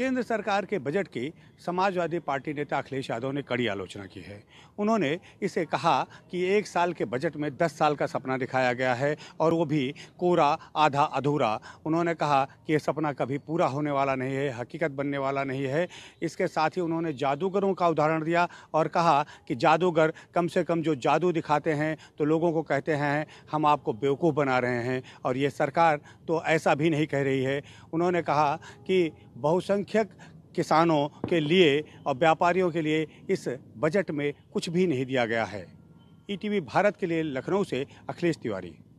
केंद्र सरकार के बजट की समाजवादी पार्टी नेता अखिलेश यादव ने कड़ी आलोचना की है उन्होंने इसे कहा कि एक साल के बजट में दस साल का सपना दिखाया गया है और वो भी कोरा आधा अधूरा उन्होंने कहा कि ये सपना कभी पूरा होने वाला नहीं है हकीकत बनने वाला नहीं है इसके साथ ही उन्होंने जादूगरों का उदाहरण दिया और कहा कि जादूगर कम से कम जो जादू दिखाते हैं तो लोगों को कहते हैं हम आपको बेवकूफ़ बना रहे हैं और ये सरकार तो ऐसा भी नहीं कह रही है उन्होंने कहा कि बहुसंख्यक अल्पसंख्यक किसानों के लिए और व्यापारियों के लिए इस बजट में कुछ भी नहीं दिया गया है ईटीवी e भारत के लिए लखनऊ से अखिलेश तिवारी